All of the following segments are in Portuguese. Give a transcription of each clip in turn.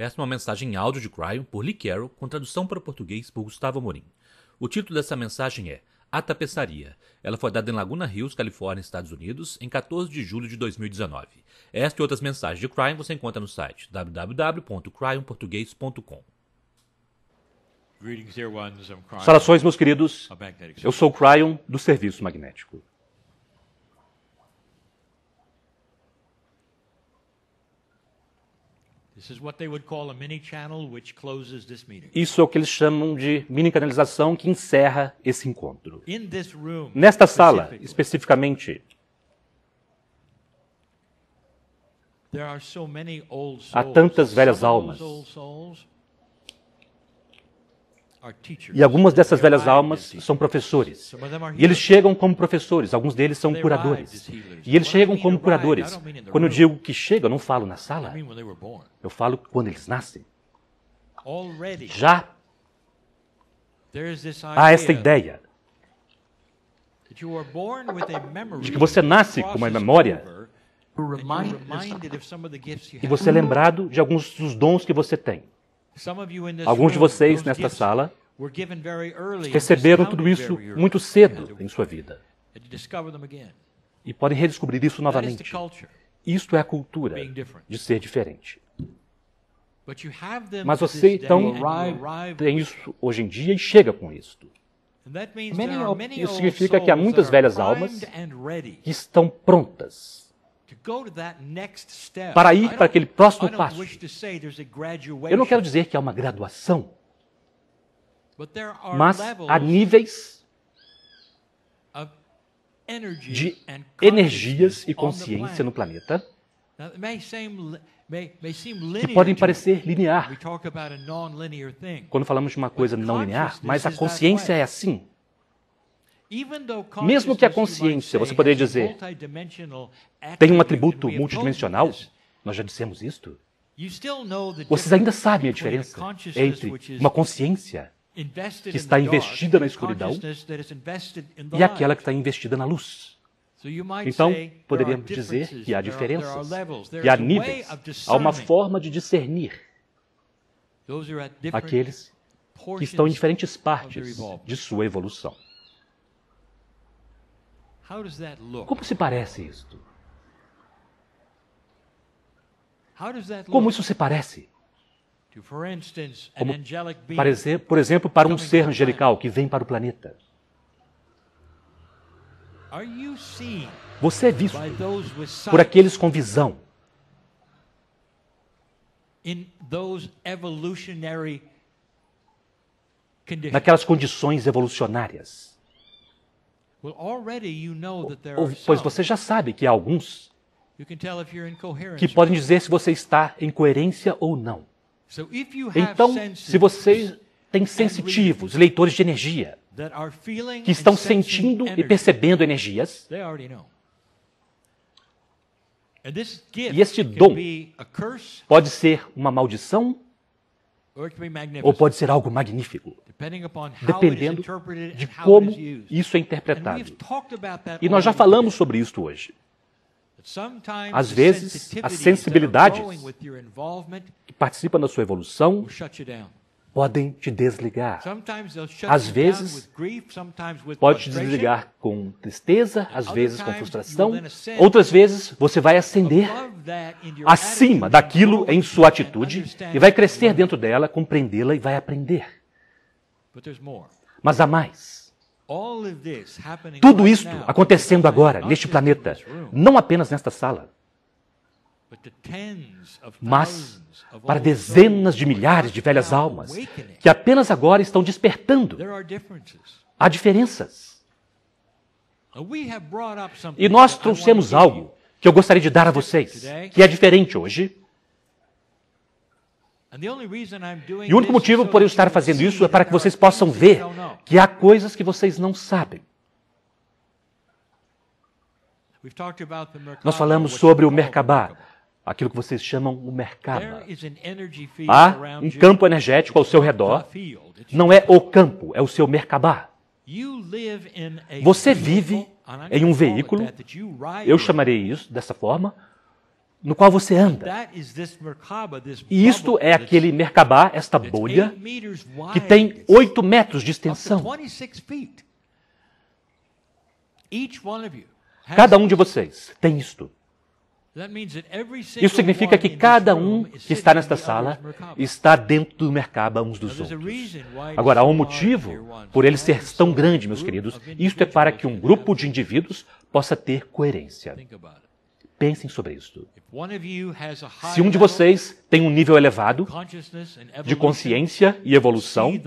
Esta é uma mensagem em áudio de Cryon por Lee Carroll, com tradução para o português por Gustavo Morim. O título dessa mensagem é A Tapeçaria. Ela foi dada em Laguna Hills, Califórnia, Estados Unidos, em 14 de julho de 2019. Esta e outras mensagens de Cryon você encontra no site www.cryonportuguês.com. Saudações, meus queridos. Eu sou o Cryon, do Serviço Magnético. Isso é o que eles chamam de mini canalização que encerra esse encontro. Nesta sala, especificamente, há tantas velhas almas. E algumas dessas velhas almas são professores. E eles chegam como professores, alguns deles são curadores. E eles chegam como curadores. Quando eu digo que chegam, eu não falo na sala. Eu falo quando eles nascem. Já há esta ideia de que você nasce com uma memória e você é lembrado de alguns dos dons que você tem. Alguns de vocês nesta sala receberam tudo isso muito cedo em sua vida. E podem redescobrir isso novamente. Isto é a cultura de ser diferente. Mas você então tem isso hoje em dia e chega com isto. Isso significa que há muitas velhas almas que estão prontas para ir para aquele próximo passo. Eu não quero dizer que há uma graduação, mas há níveis de energias e consciência no planeta que podem parecer linear. Quando falamos de uma coisa não linear, mas a consciência é assim. Mesmo que a consciência, você poderia dizer, tem um atributo multidimensional, nós já dissemos isto, vocês ainda sabem a diferença entre uma consciência que está investida na escuridão e aquela que está investida na luz. Então, poderíamos dizer que há diferenças, que há níveis, há uma forma de discernir aqueles que estão em diferentes partes de sua evolução. Como se parece isto? Como isso se parece? Como parecer, por exemplo, para um ser angelical que vem para o planeta. Você é visto por aqueles com visão. Naquelas condições evolucionárias pois você já sabe que há alguns que podem dizer se você está em coerência ou não. Então, se você tem sensitivos, leitores de energia, que estão sentindo e percebendo energias, e este dom pode ser uma maldição ou pode ser algo magnífico, dependendo de como isso é interpretado. E nós já falamos sobre isso hoje. Às vezes, as sensibilidades que participam da sua evolução podem te desligar. Às vezes, pode te desligar com tristeza, às vezes com frustração, outras vezes você vai ascender acima daquilo em sua atitude e vai crescer dentro dela, compreendê-la e vai aprender. Mas há mais. Tudo isto acontecendo agora, neste planeta, não apenas nesta sala mas para dezenas de milhares de velhas almas que apenas agora estão despertando. Há diferenças. E nós trouxemos algo que eu gostaria de dar a vocês, que é diferente hoje. E o único motivo por eu estar fazendo isso é para que vocês possam ver que há coisas que vocês não sabem. Nós falamos sobre o Merkabah, aquilo que vocês chamam o mercado. Há um campo energético ao seu redor. Não é o campo, é o seu mercabá. Você vive em um veículo, eu chamarei isso dessa forma, no qual você anda. E isto é aquele mercabá, esta bolha, que tem 8 metros de extensão. Cada um de vocês tem isto. Isso significa que cada um que está nesta sala está dentro do Merkaba uns dos outros. Agora, há um motivo por ele ser tão grande, meus queridos. Isto é para que um grupo de indivíduos possa ter coerência. Pensem sobre isso. Se um de vocês tem um nível elevado de consciência e evolução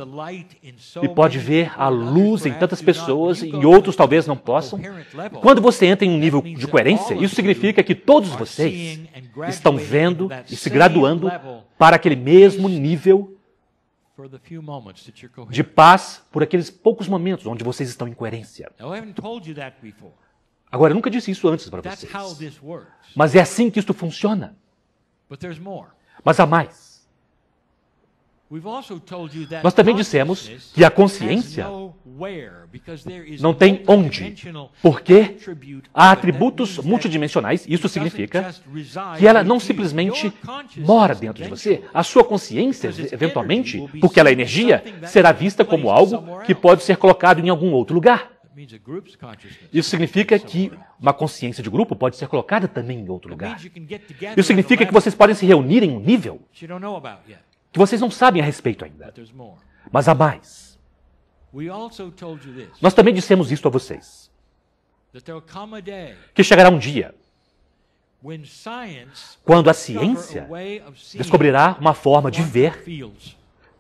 e pode ver a luz em tantas pessoas e outros talvez não possam, quando você entra em um nível de coerência, isso significa que todos vocês estão vendo e se graduando para aquele mesmo nível de paz por aqueles poucos momentos onde vocês estão em coerência. Agora, eu nunca disse isso antes para vocês. Mas é assim que isto funciona. Mas há mais. Nós também dissemos que a consciência não tem onde, porque há atributos multidimensionais, isso significa que ela não simplesmente mora dentro de você. A sua consciência, eventualmente, porque ela é energia, será vista como algo que pode ser colocado em algum outro lugar. Isso significa que uma consciência de grupo pode ser colocada também em outro lugar. Isso significa que vocês podem se reunir em um nível que vocês não sabem a respeito ainda. Mas há mais. Nós também dissemos isto a vocês: que chegará um dia quando a ciência descobrirá uma forma de ver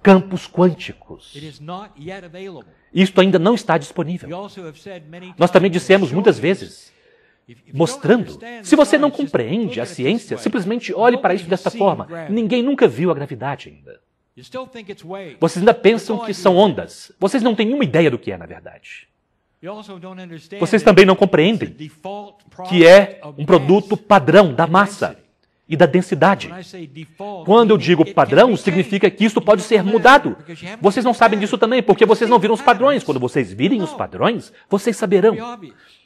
campos quânticos. Isto ainda não está disponível. Nós também dissemos muitas vezes, mostrando, se você não compreende a ciência, simplesmente olhe para isso desta forma. Ninguém nunca viu a gravidade ainda. Vocês ainda pensam que são ondas. Vocês não têm nenhuma ideia do que é, na verdade. Vocês também não compreendem que é um produto padrão da massa e da densidade. Quando eu digo padrão, significa que isso pode ser mudado. Vocês não sabem disso também, porque vocês não viram os padrões. Quando vocês virem os padrões, vocês saberão.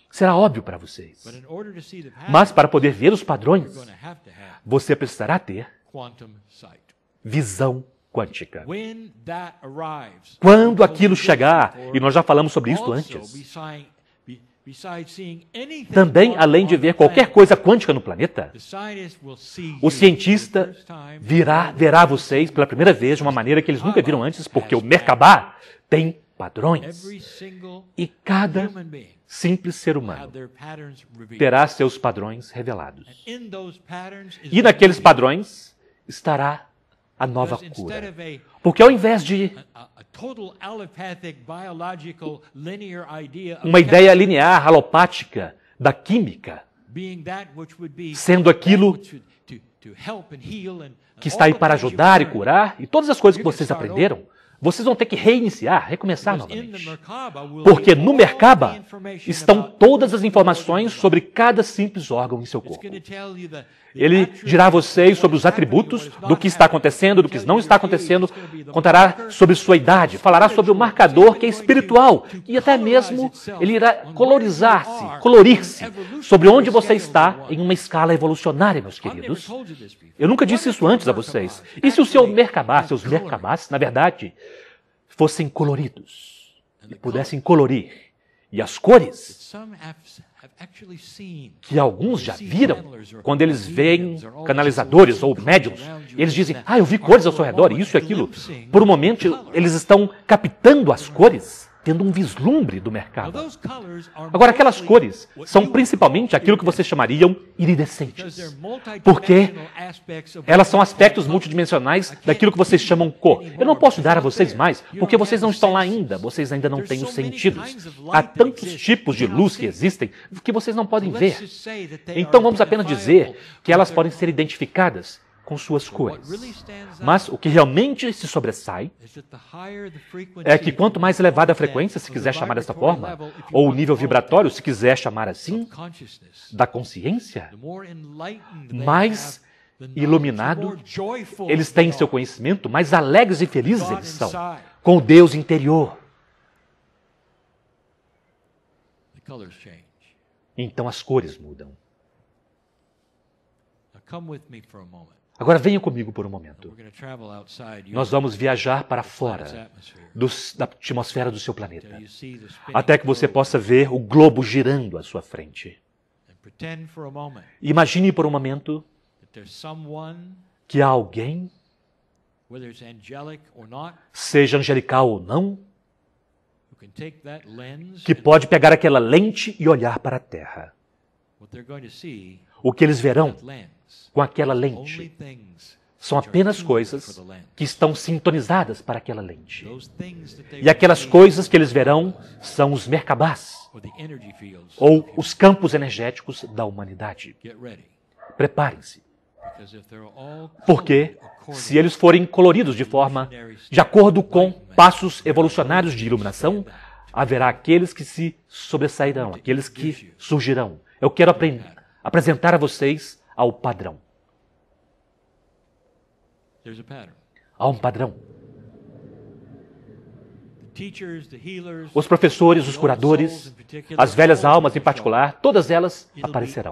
Será óbvio para vocês. Mas para poder ver os padrões, você precisará ter visão quântica. Quando aquilo chegar, e nós já falamos sobre isso antes, também, além de ver qualquer coisa quântica no planeta, o cientista virá, verá vocês pela primeira vez de uma maneira que eles nunca viram antes, porque o Merkabah tem padrões. E cada simples ser humano terá seus padrões revelados. E naqueles padrões estará a nova cura. Porque ao invés de uma ideia linear, alopática, da química, sendo aquilo que está aí para ajudar e curar, e todas as coisas que vocês aprenderam, vocês vão ter que reiniciar, recomeçar novamente. Porque no Merkaba estão todas as informações sobre cada simples órgão em seu corpo. Ele dirá a vocês sobre os atributos do que está acontecendo, do que não está acontecendo, contará sobre sua idade, falará sobre o marcador que é espiritual e até mesmo ele irá colorizar-se, colorir-se sobre onde você está em uma escala evolucionária, meus queridos. Eu nunca disse isso antes a vocês. E se o seu Merkaba, seus Merkabás, na verdade, fossem coloridos e pudessem colorir. E as cores que alguns já viram quando eles veem canalizadores ou médiums, eles dizem: Ah, eu vi cores ao seu redor, isso e aquilo. Por um momento, eles estão captando as cores tendo um vislumbre do mercado. Agora, aquelas cores são principalmente aquilo que vocês chamariam iridescentes, porque elas são aspectos multidimensionais daquilo que vocês chamam cor. Eu não posso dar a vocês mais, porque vocês não estão lá ainda, vocês ainda não têm os sentidos. Há tantos tipos de luz que existem que vocês não podem ver. Então, vamos apenas dizer que elas podem ser identificadas com suas cores. Mas o que realmente se sobressai é que quanto mais elevada a frequência, se quiser chamar dessa forma, ou o nível vibratório, se quiser chamar assim, da consciência, mais iluminado eles têm seu conhecimento, mais alegres e felizes eles são com o Deus interior. Então as cores mudam. Come with me for a moment. Agora venha comigo por um momento. Nós vamos viajar para fora do, da atmosfera do seu planeta, até que você possa ver o globo girando à sua frente. Imagine por um momento que há alguém, seja angelical ou não, que pode pegar aquela lente e olhar para a Terra. O que eles verão com aquela lente são apenas coisas que estão sintonizadas para aquela lente. E aquelas coisas que eles verão são os merkabás, ou os campos energéticos da humanidade. Preparem-se. Porque, se eles forem coloridos de forma, de acordo com passos evolucionários de iluminação, haverá aqueles que se sobressairão, aqueles que surgirão. Eu quero apresentar a vocês ao padrão. Há um padrão. Os professores, os curadores, as velhas almas em particular, todas elas aparecerão.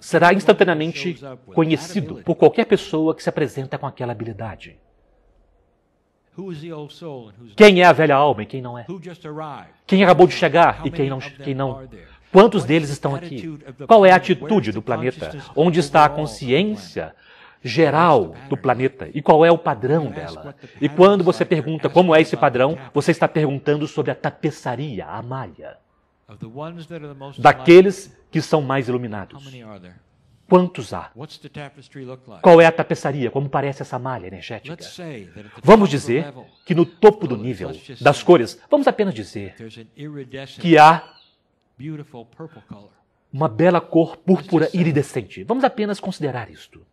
Será instantaneamente conhecido por qualquer pessoa que se apresenta com aquela habilidade. Quem é a velha alma e quem não é? Quem acabou de chegar e quem não, quem não Quantos deles estão aqui? Qual é a atitude do planeta? Onde está a consciência geral do planeta e qual é o padrão dela. E quando você pergunta como é esse padrão, você está perguntando sobre a tapeçaria, a malha, daqueles que são mais iluminados. Quantos há? Qual é a tapeçaria? Como parece essa malha energética? Vamos dizer que no topo do nível das cores, vamos apenas dizer que há uma bela cor púrpura iridescente. Vamos apenas considerar isto.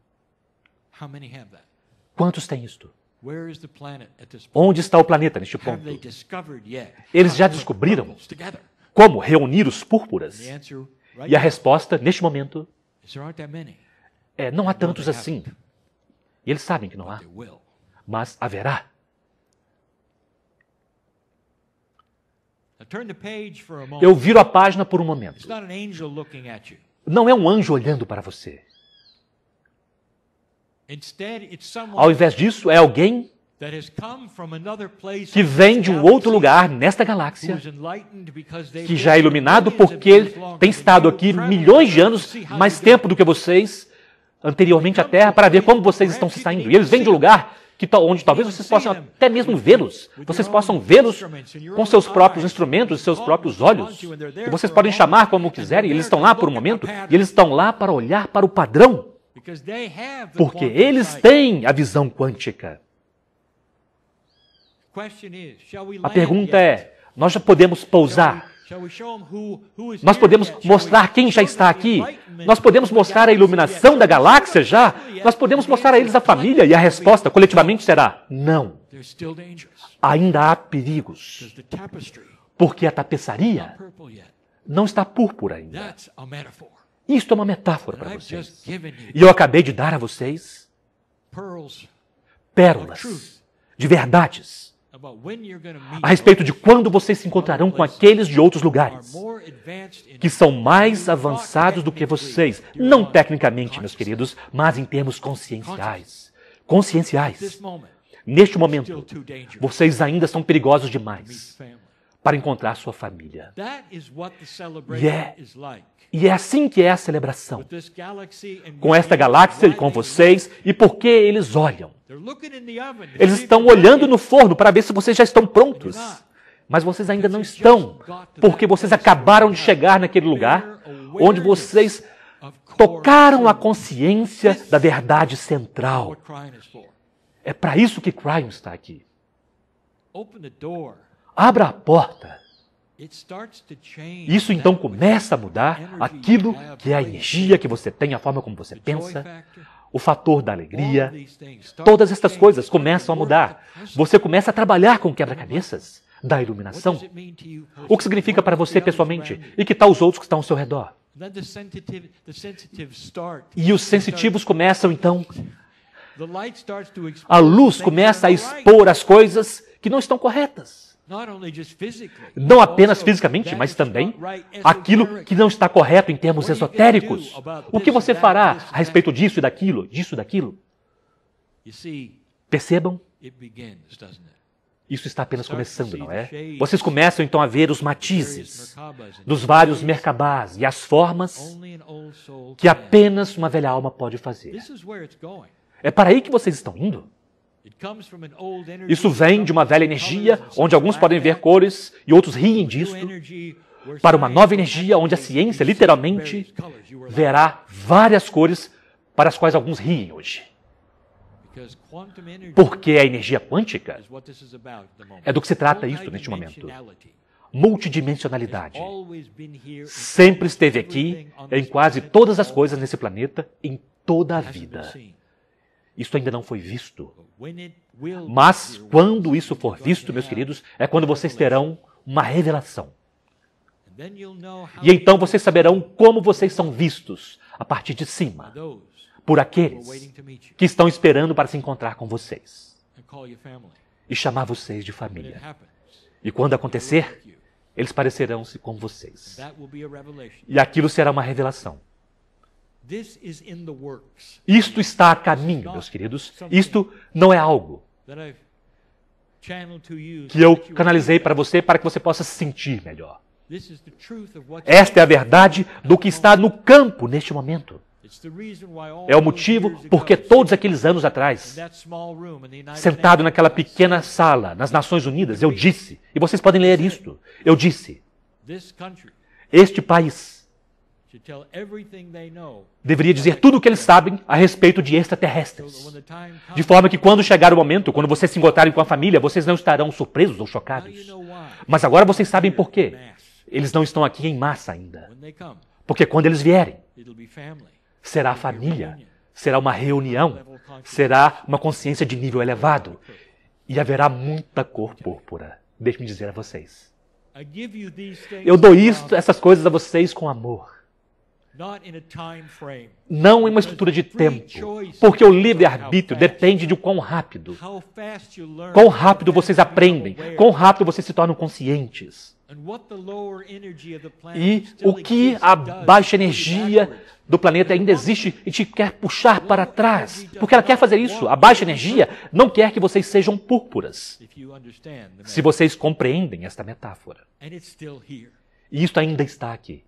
Quantos têm isto? Onde está o planeta neste ponto? Eles já descobriram como reunir os púrpuras? E a resposta, neste momento, é: não há tantos assim. E eles sabem que não há, mas haverá. Eu viro a página por um momento. Não é um anjo olhando para você. Ao invés disso, é alguém que vem de um outro lugar nesta galáxia, que já é iluminado porque tem estado aqui milhões de anos, mais tempo do que vocês, anteriormente à Terra, para ver como vocês estão se saindo. E eles vêm de um lugar que tá onde talvez vocês possam é. até mesmo vê-los. Vocês possam vê-los com seus próprios instrumentos, seus próprios olhos. E vocês podem chamar como quiserem, eles estão lá por um momento, e eles estão lá para olhar para o padrão. Porque eles têm a visão quântica. A pergunta é: nós já podemos pousar? Nós podemos mostrar quem já está aqui? Nós podemos mostrar a iluminação da galáxia já? Nós podemos mostrar a eles a família? E a resposta coletivamente será: não. Ainda há perigos. Porque a tapeçaria não está púrpura ainda. Isto é uma metáfora para vocês. E eu acabei de dar a vocês pérolas de verdades a respeito de quando vocês se encontrarão com aqueles de outros lugares, que são mais avançados do que vocês, não tecnicamente, meus queridos, mas em termos conscienciais. Conscienciais. Neste momento, vocês ainda são perigosos demais para encontrar sua família. E é, e é assim que é a celebração. Com esta galáxia e com vocês, e porque eles olham. Eles estão olhando no forno para ver se vocês já estão prontos. Mas vocês ainda não estão, porque vocês acabaram de chegar naquele lugar onde vocês tocaram a consciência da verdade central. É para isso que Crime está aqui abra a porta. Isso então começa a mudar aquilo que é a energia que você tem, a forma como você pensa, o fator da alegria. Todas estas coisas começam a mudar. Você começa a trabalhar com quebra-cabeças da iluminação. O que significa para você pessoalmente e que tal os outros que estão ao seu redor? E os sensitivos começam então. A luz começa a expor as coisas que não estão corretas. Não apenas fisicamente, mas também aquilo que não está correto em termos esotéricos. O que você fará a respeito disso e daquilo, disso e daquilo? Percebam? Isso está apenas começando, não é? Vocês começam então a ver os matizes dos vários mercabás e as formas que apenas uma velha alma pode fazer. É para aí que vocês estão indo? Isso vem de uma velha energia, onde alguns podem ver cores e outros riem disso, para uma nova energia, onde a ciência literalmente verá várias cores para as quais alguns riem hoje. Porque a energia quântica é do que se trata isso neste momento. Multidimensionalidade. Sempre esteve aqui, em quase todas as coisas nesse planeta, em toda a vida. Isso ainda não foi visto. Mas quando isso for visto, meus queridos, é quando vocês terão uma revelação. E então vocês saberão como vocês são vistos a partir de cima por aqueles que estão esperando para se encontrar com vocês e chamar vocês de família. E quando acontecer, eles parecerão-se com vocês. E aquilo será uma revelação isto está a caminho, meus queridos. Isto não é algo que eu canalizei para você para que você possa se sentir melhor. Esta é a verdade do que está no campo neste momento. É o motivo porque todos aqueles anos atrás, sentado naquela pequena sala nas Nações Unidas, eu disse, e vocês podem ler isto, eu disse: este país Deveria dizer tudo o que eles sabem a respeito de extraterrestres. De forma que quando chegar o momento, quando vocês se encontrarem com a família, vocês não estarão surpresos ou chocados. Mas agora vocês sabem por quê. Eles não estão aqui em massa ainda. Porque quando eles vierem, será a família, será uma reunião, será uma consciência de nível elevado e haverá muita cor púrpura. Deixe-me dizer a vocês. Eu dou isto, essas coisas a vocês com amor não em uma estrutura de tempo, porque o livre-arbítrio depende de quão rápido, quão rápido vocês aprendem, quão rápido vocês se tornam conscientes. E o que a baixa energia do planeta ainda existe e te quer puxar para trás, porque ela quer fazer isso. A baixa energia não quer que vocês sejam púrpuras, se vocês compreendem esta metáfora. E isso ainda está aqui.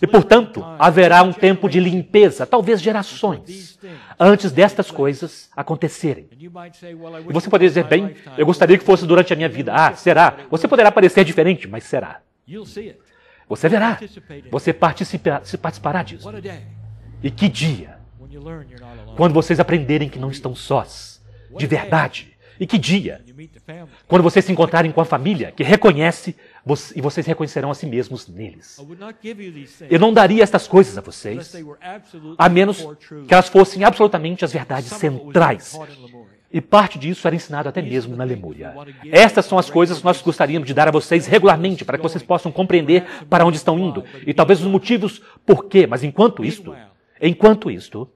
E, portanto, haverá um tempo de limpeza, talvez gerações, antes destas coisas acontecerem. E você poderia dizer, bem, eu gostaria que fosse durante a minha vida. Ah, será? Você poderá parecer diferente, mas será. Você verá. Você participa, participará disso. E que dia? Quando vocês aprenderem que não estão sós, de verdade. E que dia? Quando vocês se encontrarem com a família que reconhece e vocês reconhecerão a si mesmos neles. Eu não daria estas coisas a vocês, a menos que elas fossem absolutamente as verdades centrais. E parte disso era ensinado até mesmo na Lemúria. Estas são as coisas que nós gostaríamos de dar a vocês regularmente, para que vocês possam compreender para onde estão indo e talvez os motivos por quê. Mas enquanto isto, enquanto isto,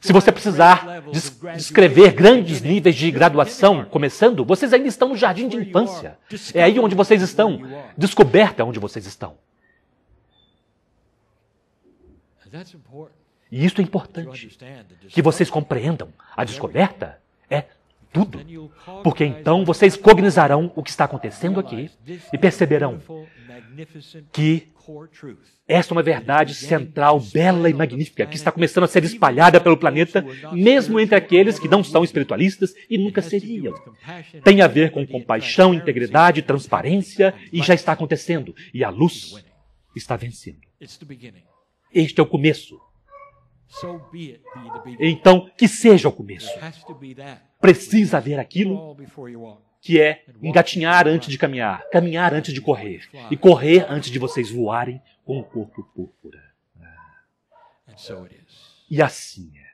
se você precisar descrever grandes níveis de graduação começando, vocês ainda estão no jardim de infância. É aí onde vocês estão. Descoberta onde vocês estão. E isso é importante. Que vocês compreendam. A descoberta é tudo, porque então vocês cognizarão o que está acontecendo aqui e perceberão que esta é uma verdade central, bela e magnífica, que está começando a ser espalhada pelo planeta, mesmo entre aqueles que não são espiritualistas e nunca seriam. Tem a ver com compaixão, integridade, transparência e já está acontecendo. E a luz está vencendo. Este é o começo. Então, que seja o começo. Precisa haver aquilo que é engatinhar antes de caminhar, caminhar antes de correr e correr antes de vocês voarem com o corpo púrpura. E assim é.